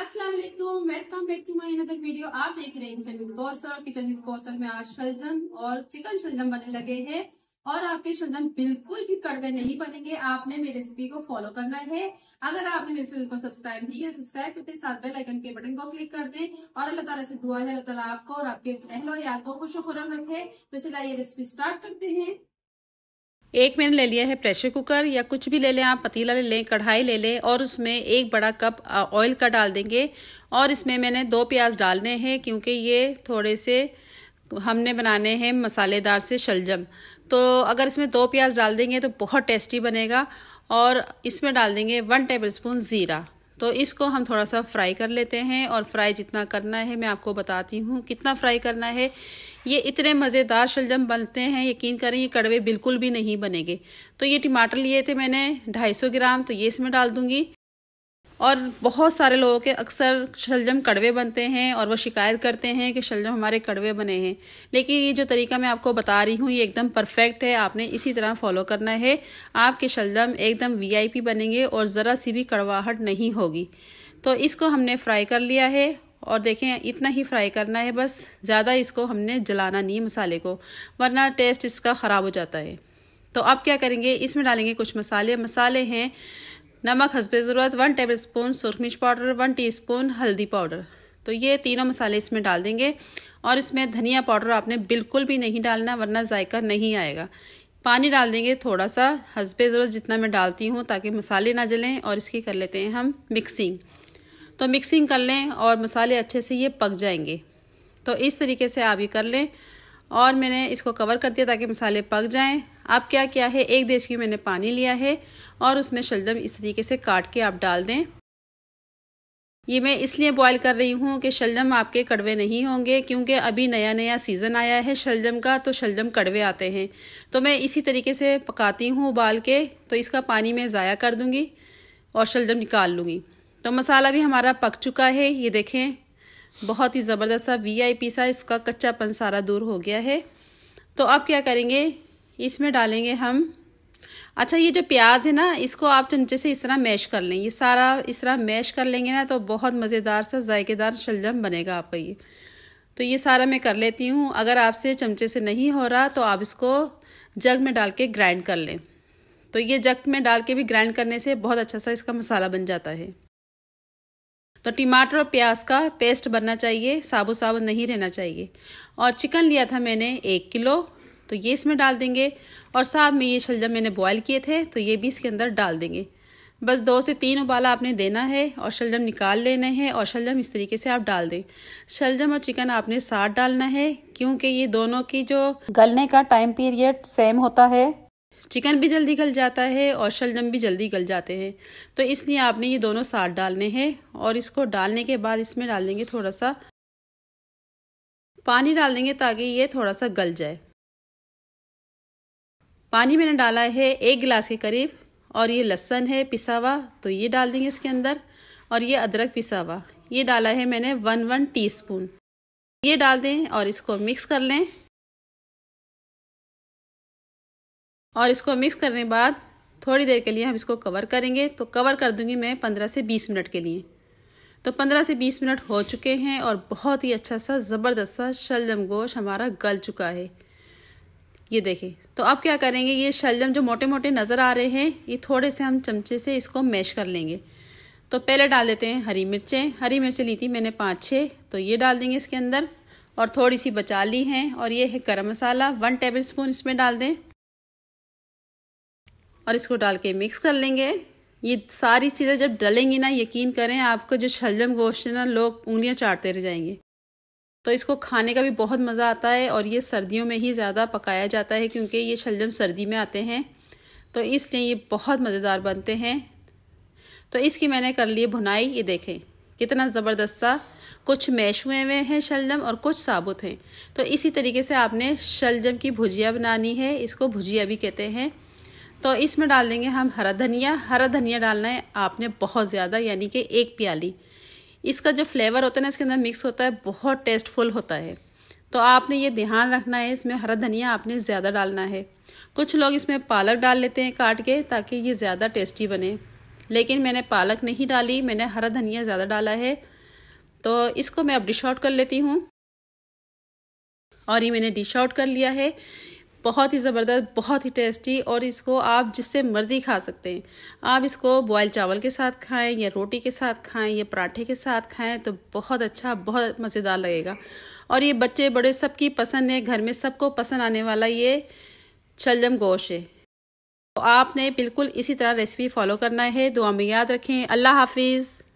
Aslam welcome back to my another video आप देख रहे हैं किचन कौशल और किचन विद कौशल में आज शलजम और चिकन शलजम बनने लगे हैं और आपके शलजम बिल्कुल भी कड़वे नहीं बनेंगे आपने मेरी रेसिपी को फॉलो करना है अगर आपने मेरे चैनल को सब्सक्राइब नहीं किया सब्सक्राइब करते साथ बेल आइकन के बटन को क्लिक कर दें और अल्लाह ताला से दुआ है अल्लाह ताला आपको और आपके अहलो याद को खुश रखे तो चलिए ये रेसिपी स्टार्ट करते हैं एक मैंने ले लिया है प्रेशर कुकर या कुछ भी ले लें आप पतीला ले लें कढ़ाई ले लें और उसमें एक बड़ा कप ऑयल का डाल देंगे और इसमें मैंने दो प्याज डालने हैं क्योंकि ये थोड़े से हमने बनाने हैं मसालेदार से शलजम तो अगर इसमें दो प्याज डाल देंगे तो बहुत टेस्टी बनेगा और इसमें डाल देंगे वन टेबल स्पून ज़ीरा तो इसको हम थोड़ा सा फ्राई कर लेते हैं और फ्राई जितना करना है मैं आपको बताती हूँ कितना फ्राई करना है ये इतने मज़ेदार शलजम बनते हैं यकीन करें ये कड़वे बिल्कुल भी नहीं बनेंगे तो ये टमाटर लिए थे मैंने 250 ग्राम तो ये इसमें डाल दूंगी और बहुत सारे लोगों के अक्सर शलजम कड़वे बनते हैं और वो शिकायत करते हैं कि शलजम हमारे कड़वे बने हैं लेकिन ये जो तरीका मैं आपको बता रही हूँ ये एकदम परफेक्ट है आपने इसी तरह फॉलो करना है आपके शलजम एकदम वीआईपी बनेंगे और ज़रा सी भी कड़वाहट नहीं होगी तो इसको हमने फ्राई कर लिया है और देखें इतना ही फ्राई करना है बस ज़्यादा इसको हमने जलाना नहीं है मसाले को वरना टेस्ट इसका ख़राब हो जाता है तो अब क्या करेंगे इसमें डालेंगे कुछ मसाले मसाले हैं नमक हंसब ज़रूरत वन टेबल स्पून सुरख मिर्च पाउडर वन स्पून हल्दी पाउडर तो ये तीनों मसाले इसमें डाल देंगे और इसमें धनिया पाउडर आपने बिल्कुल भी नहीं डालना वरना जायका नहीं आएगा पानी डाल देंगे थोड़ा सा हंसब ज़रूरत जितना मैं डालती हूँ ताकि मसाले ना जलें और इसकी कर लेते हैं हम मिक्सिंग तो मिक्सिंग कर लें और मसाले अच्छे से ये पक जाएंगे तो इस तरीके से आप ये कर लें और मैंने इसको कवर कर दिया ताकि मसाले पक जाएं अब क्या क्या है एक देश की मैंने पानी लिया है और उसमें शलजम इस तरीके से काट के आप डाल दें ये मैं इसलिए बॉईल कर रही हूँ कि शलजम आपके कड़वे नहीं होंगे क्योंकि अभी नया नया सीज़न आया है शलजम का तो शलजम कड़वे आते हैं तो मैं इसी तरीके से पकाती हूँ उबाल के तो इसका पानी मैं ज़ाया कर दूँगी और शलजम निकाल लूँगी तो मसाला भी हमारा पक चुका है ये देखें बहुत ही ज़बरदस्त सा वीआईपी सा इसका कच्चापन सारा दूर हो गया है तो अब क्या करेंगे इसमें डालेंगे हम अच्छा ये जो प्याज है ना इसको आप चमचे तो से इस तरह मैश कर लें ये सारा इस तरह मैश कर लेंगे ना तो बहुत मज़ेदार सा जायकेदार शलजम बनेगा आपका ये तो ये सारा मैं कर लेती हूँ अगर आपसे चमचे से नहीं हो रहा तो आप इसको जग में डाल के ग्राइंड कर लें तो ये जग में डाल के भी ग्राइंड करने से बहुत अच्छा सा इसका मसाला बन जाता है तो टमाटर और प्याज का पेस्ट बनना चाहिए साबु साबु नहीं रहना चाहिए और चिकन लिया था मैंने एक किलो तो ये इसमें डाल देंगे और साथ में ये शलजम मैंने बॉयल किए थे तो ये भी इसके अंदर डाल देंगे बस दो से तीन उबाला आपने देना है और शलजम निकाल लेने हैं और शलजम इस तरीके से आप डाल दें शलजम और चिकन आपने साथ डालना है क्योंकि ये दोनों की जो गलने का टाइम पीरियड सेम होता है चिकन भी जल्दी गल जाता है और शलजम भी जल्दी गल जाते हैं तो इसलिए आपने ये दोनों साथ डालने हैं और इसको डालने के बाद इसमें डाल देंगे थोड़ा सा पानी डाल देंगे ताकि ये थोड़ा सा गल जाए पानी मैंने डाला है एक गिलास के करीब और ये लहसन है पिसा हुआ तो ये डाल देंगे इसके अंदर और ये अदरक पिसा हुआ ये डाला है मैंने वन वन स्पून ये डाल दें और इसको मिक्स कर लें और इसको मिक्स करने के बाद थोड़ी देर के लिए हम इसको कवर करेंगे तो कवर कर दूंगी मैं पंद्रह से बीस मिनट के लिए तो पंद्रह से बीस मिनट हो चुके हैं और बहुत ही अच्छा सा ज़बरदस्त सा शलजम गोश हमारा गल चुका है ये देखें तो अब क्या करेंगे ये शलजम जो मोटे मोटे नज़र आ रहे हैं ये थोड़े से हम चमचे से इसको मैश कर लेंगे तो पहले डाल देते हैं हरी मिर्चें हरी मिर्चें ली थी मैंने पाँच छः तो ये डाल देंगे इसके अंदर और थोड़ी सी बचा ली हैं और ये है गर्म मसाला वन टेबल स्पून इसमें डाल दें और इसको डाल के मिक्स कर लेंगे ये सारी चीज़ें जब डलेंगी ना यकीन करें आपको जो शलजम गोश्त है ना लोग उंगलियाँ चाटते रह जाएंगे तो इसको खाने का भी बहुत मज़ा आता है और ये सर्दियों में ही ज़्यादा पकाया जाता है क्योंकि ये शलजम सर्दी में आते हैं तो इसलिए ये बहुत मज़ेदार बनते हैं तो इसकी मैंने कर ली भुनाई ये देखें कितना ज़बरदस्त कुछ मैश हुए हुए हैं शलजम और कुछ साबुत हैं तो इसी तरीके से आपने शलजम की भुजिया बनानी है इसको भुजिया भी कहते हैं तो इसमें डाल देंगे हम हरा धनिया हरा धनिया डालना है आपने बहुत ज़्यादा यानी कि एक प्याली इसका जो फ्लेवर होता है ना इसके अंदर मिक्स होता है बहुत टेस्टफुल होता है तो आपने ये ध्यान रखना है इसमें हरा धनिया आपने ज़्यादा डालना है कुछ लोग इसमें पालक डाल लेते हैं काट के ताकि ये ज़्यादा टेस्टी बने लेकिन मैंने पालक नहीं डाली मैंने हरा धनिया ज़्यादा डाला है तो इसको मैं अब डिश आउट कर लेती हूँ और ये मैंने डिश आउट कर लिया है बहुत ही ज़बरदस्त बहुत ही टेस्टी और इसको आप जिससे मर्ज़ी खा सकते हैं आप इसको बॉयल चावल के साथ खाएं या रोटी के साथ खाएं या पराठे के साथ खाएं तो बहुत अच्छा बहुत मज़ेदार लगेगा और ये बच्चे बड़े सबकी पसंद है घर में सबको पसंद आने वाला ये शलजम गोश है तो आपने बिल्कुल इसी तरह रेसिपी फॉलो करना है दुआ में याद रखें अल्लाह हाफिज़